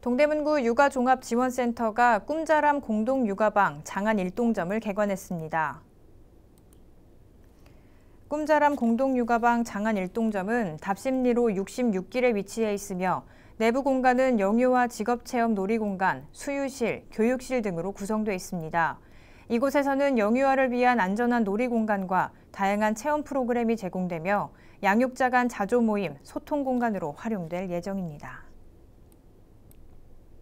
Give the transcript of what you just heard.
동대문구 육아종합지원센터가 꿈자람 공동육아방 장안 일동점을 개관했습니다. 꿈자람 공동육아방 장안 일동점은 답심리로 66길에 위치해 있으며 내부 공간은 영유아 직업체험 놀이공간, 수유실, 교육실 등으로 구성되어 있습니다. 이곳에서는 영유아를 위한 안전한 놀이공간과 다양한 체험 프로그램이 제공되며 양육자 간 자조 모임, 소통 공간으로 활용될 예정입니다.